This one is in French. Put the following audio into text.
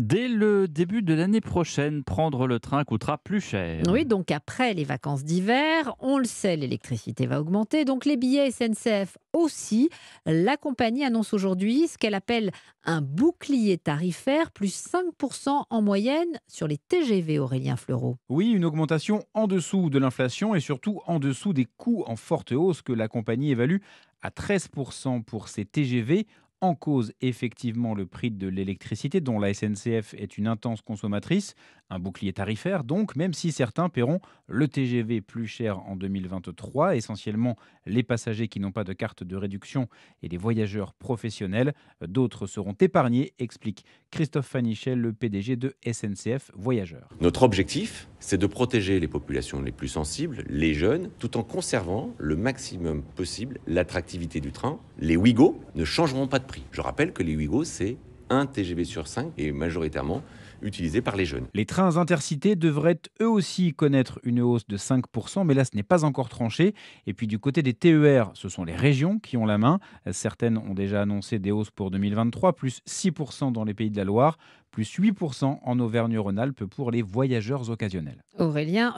dès le début de l'année prochaine. Prendre le train coûtera plus cher. Oui, donc après les vacances d'hiver, on le sait, l'électricité va augmenter. Donc les billets SNCF aussi. La compagnie annonce aujourd'hui ce qu'elle appelle un bouclier tarifaire, plus 5% en moyenne sur les TGV, Aurélien Fleureau. Oui, une augmentation en dessous de l'inflation et surtout en dessous des coûts en forte hausse que la compagnie évalue à 13% pour ses TGV en cause effectivement le prix de l'électricité dont la SNCF est une intense consommatrice, un bouclier tarifaire donc, même si certains paieront le TGV plus cher en 2023, essentiellement les passagers qui n'ont pas de carte de réduction et les voyageurs professionnels. D'autres seront épargnés, explique Christophe Fanichel, le PDG de SNCF Voyageurs. Notre objectif, c'est de protéger les populations les plus sensibles, les jeunes, tout en conservant le maximum possible l'attractivité du train. Les Ouigo ne changeront pas de prix. Je rappelle que les Ouigo, c'est un TGV sur 5 est majoritairement utilisé par les jeunes. Les trains intercités devraient eux aussi connaître une hausse de 5%, mais là ce n'est pas encore tranché. Et puis du côté des TER, ce sont les régions qui ont la main. Certaines ont déjà annoncé des hausses pour 2023, plus 6% dans les pays de la Loire, plus 8% en Auvergne-Rhône-Alpes pour les voyageurs occasionnels. Aurélien